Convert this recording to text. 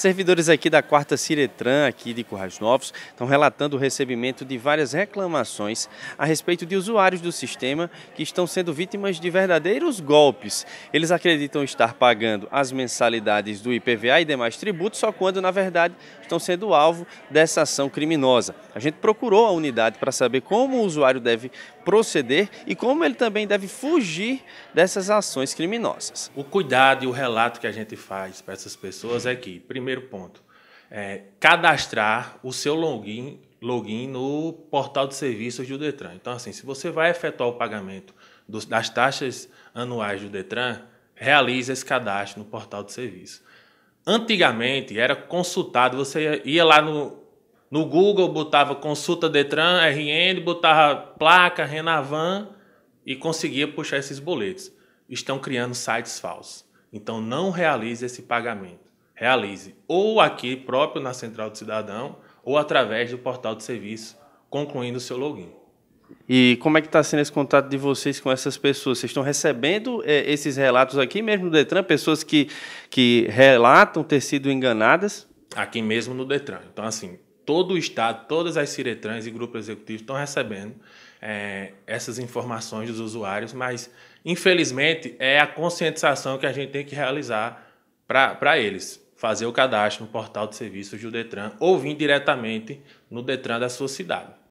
Servidores aqui da quarta Ciretran, aqui de Currais Novos, estão relatando o recebimento de várias reclamações a respeito de usuários do sistema que estão sendo vítimas de verdadeiros golpes. Eles acreditam estar pagando as mensalidades do IPVA e demais tributos, só quando, na verdade, estão sendo alvo dessa ação criminosa. A gente procurou a unidade para saber como o usuário deve proceder e como ele também deve fugir dessas ações criminosas. O cuidado e o relato que a gente faz para essas pessoas é que, primeiro, primeiro ponto. É, cadastrar o seu login, login no portal de serviços do Detran. Então, assim, se você vai efetuar o pagamento dos, das taxas anuais do Detran, realize esse cadastro no portal de serviço. Antigamente era consultado, você ia lá no, no Google, botava consulta Detran, RN, botava placa, Renavan e conseguia puxar esses boletos. Estão criando sites falsos. Então não realize esse pagamento realize, ou aqui próprio na Central do Cidadão, ou através do portal de serviço, concluindo o seu login. E como é que está sendo esse contato de vocês com essas pessoas? Vocês estão recebendo é, esses relatos aqui mesmo no Detran, pessoas que, que relatam ter sido enganadas? Aqui mesmo no Detran. Então, assim, todo o Estado, todas as Ciretrans e grupos executivos estão recebendo é, essas informações dos usuários, mas, infelizmente, é a conscientização que a gente tem que realizar para eles fazer o cadastro no portal de serviços do Detran ou vir diretamente no Detran da sua cidade.